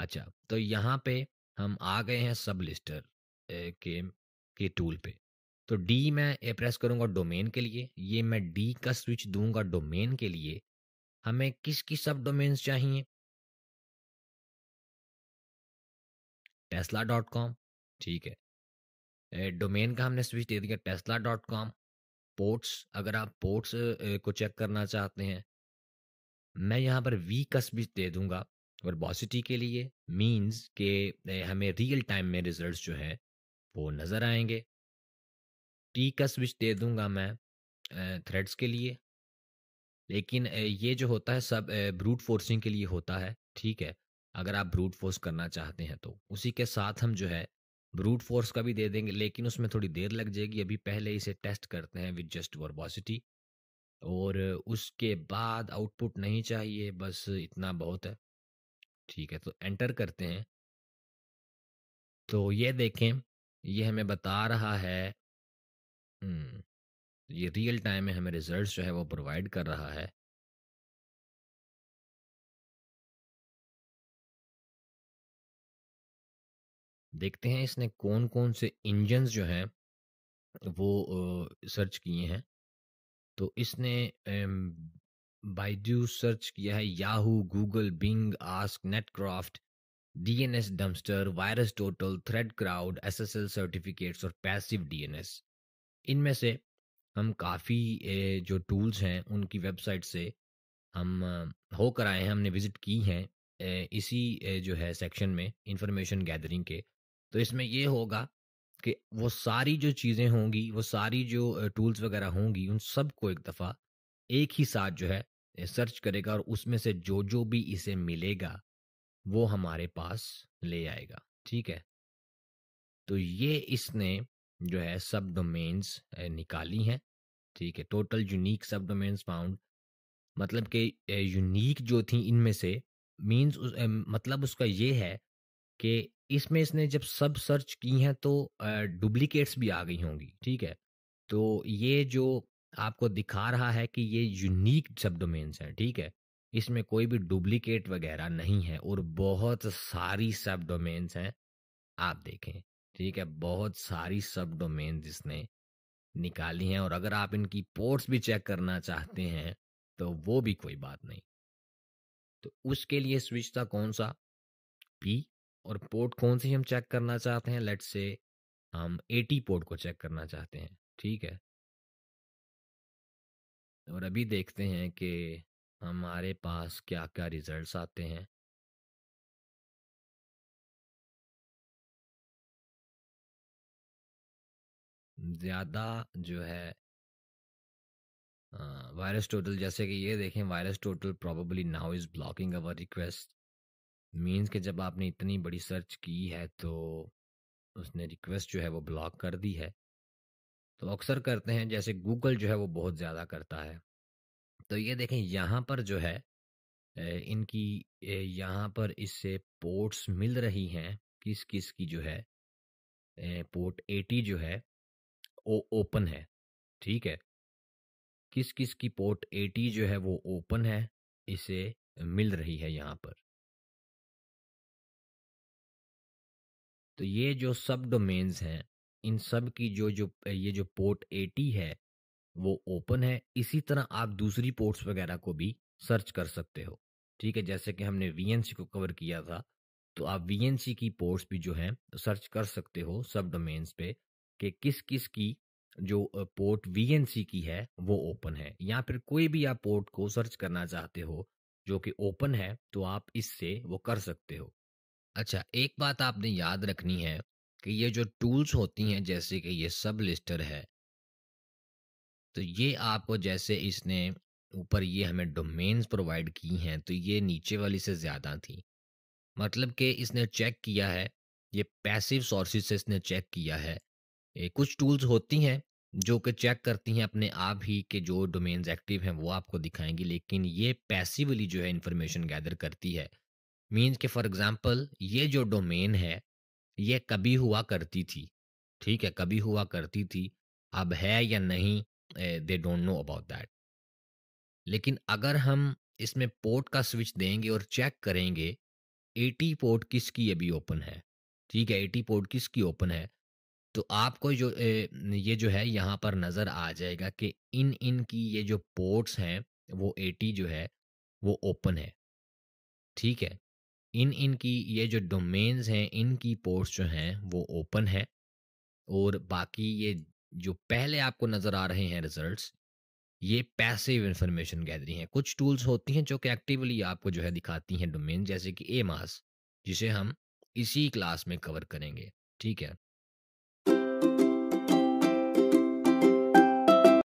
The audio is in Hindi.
अच्छा तो यहाँ पे हम आ गए हैं सब लिस्टर के के टूल पे तो डी मैं ए प्रेस करूँगा डोमेन के लिए ये मैं डी का स्विच दूंगा डोमेन के लिए हमें किस की सब डोमेन्स चाहिए टेस्ला डॉट कॉम ठीक है डोमेन का हमने स्विच दे दिया टेस्ला डॉट कॉम पोर्ट्स अगर आप पोर्ट्स को चेक करना चाहते हैं मैं यहाँ पर वी का स्विच दे दूंगा वर्बॉसिटी के लिए मीन्स के हमें रियल टाइम में रिजल्ट्स जो है वो नज़र आएंगे टी का स्विच दे दूंगा मैं थ्रेड्स के लिए लेकिन ये जो होता है सब ब्रूट फोर्सिंग के लिए होता है ठीक है अगर आप ब्रूट फोर्स करना चाहते हैं तो उसी के साथ हम जो है ब्रूट फोर्स का भी दे देंगे लेकिन उसमें थोड़ी देर लग जाएगी अभी पहले इसे टेस्ट करते हैं विद जस्ट वर्बॉसिटी और उसके बाद आउटपुट नहीं चाहिए बस इतना बहुत है ठीक है तो एंटर करते हैं तो ये देखें ये हमें बता रहा है हम्म, ये रियल टाइम में हमें रिजल्ट्स जो है वो प्रोवाइड कर रहा है देखते हैं इसने कौन कौन से इंजन जो हैं वो सर्च किए हैं तो इसने बाइजू सर्च किया है Yahoo Google Bing Ask Netcraft DNS dumpster virus total threat crowd SSL certificates और पैसिव डीएनएस इनमें से हम काफ़ी जो टूल्स हैं उनकी वेबसाइट से हम होकर आए हैं हमने विजिट की हैं इसी जो है सेक्शन में इंफॉर्मेशन गैदरिंग के तो इसमें ये होगा कि वो सारी जो चीज़ें होंगी वो सारी जो टूल्स वगैरह होंगी उन सबको एक दफ़ा एक ही साथ जो है सर्च करेगा और उसमें से जो जो भी इसे मिलेगा वो हमारे पास ले आएगा ठीक है तो ये इसने जो है सब डोमेन्स निकाली हैं ठीक है total unique subdomains found मतलब कि यूनिक जो थी इनमें से मीन्स उस, मतलब उसका ये है कि इसमें इसने जब सब सर्च की हैं तो डुप्लीकेट्स भी आ गई होंगी ठीक है तो ये जो आपको दिखा रहा है कि ये यूनिक सब डोमेन्स हैं ठीक है इसमें कोई भी डुप्लीकेट वगैरह नहीं है और बहुत सारी सब डोमेन्स हैं आप देखें ठीक है बहुत सारी सब डोमेन्स इसने निकाली हैं और अगर आप इनकी पोर्ट्स भी चेक करना चाहते हैं तो वो भी कोई बात नहीं तो उसके लिए स्विच था कौन सा पी और पोर्ट कौन सी हम चेक करना चाहते हैं लेट से हम एटी पोर्ट को चेक करना चाहते हैं ठीक है और अभी देखते हैं कि हमारे पास क्या-क्या रिजल्ट्स आते हैं। ज़्यादा जो है वायरस टोटल जैसे कि ये देखें virus total probably now is blocking our request. Means कि जब आपने इतनी बड़ी सर्च की है तो उसने रिक्वेस्ट जो है वो ब्लॉक कर दी है। तो अक्सर करते हैं जैसे गूगल जो है वो बहुत ज़्यादा करता है तो ये देखें यहाँ पर जो है इनकी यहाँ पर इससे पोर्ट्स मिल रही हैं किस किस की जो है पोर्ट एटी जो है वो ओपन है ठीक है किस किस की पोर्ट एटी जो है वो ओपन है इसे मिल रही है यहाँ पर तो ये जो सब डोमेन्स हैं इन सब की जो जो ये जो पोर्ट 80 है वो ओपन है इसी तरह आप दूसरी पोर्ट्स वगैरह को भी सर्च कर सकते हो ठीक है जैसे कि हमने वीएनसी को कवर किया था तो आप वीएनसी की पोर्ट्स भी जो है सर्च कर सकते हो सब डोमेन्स पे कि किस किस की जो पोर्ट वीएनसी की है वो ओपन है या फिर कोई भी आप पोर्ट को सर्च करना चाहते हो जो कि ओपन है तो आप इससे वो कर सकते हो अच्छा एक बात आपने याद रखनी है कि ये जो टूल्स होती हैं जैसे कि ये सब लिस्टर है तो ये आपको जैसे इसने ऊपर ये हमें डोमेन्स प्रोवाइड की हैं तो ये नीचे वाली से ज़्यादा थी मतलब कि इसने चेक किया है ये पैसिव सोर्सेज से इसने चेक किया है ये कुछ टूल्स होती हैं जो कि चेक करती हैं अपने आप ही के जो डोमेन्स एक्टिव हैं वो आपको दिखाएंगी लेकिन ये पैसिवली जो है इन्फॉर्मेशन गैदर करती है मीन्स के फॉर एग्जाम्पल ये जो डोमेन है ये कभी हुआ करती थी ठीक है कभी हुआ करती थी अब है या नहीं they don't know about that लेकिन अगर हम इसमें पोर्ट का स्विच देंगे और चेक करेंगे 80 पोर्ट किसकी अभी ओपन है ठीक है 80 पोर्ट किसकी ओपन है तो आपको जो ये जो है यहाँ पर नज़र आ जाएगा कि इन इन की ये जो पोर्ट्स हैं वो 80 जो है वो ओपन है ठीक है इन इनकी ये जो डोमेन्स हैं इनकी पोर्ट्स जो हैं वो ओपन है और बाकी ये जो पहले आपको नज़र आ रहे हैं रिजल्ट्स ये पैसिव इंफॉर्मेशन गैदरिंग है कुछ टूल्स होती हैं जो कि एक्टिवली आपको जो है दिखाती हैं डोमेन जैसे कि ए मास जिसे हम इसी क्लास में कवर करेंगे ठीक है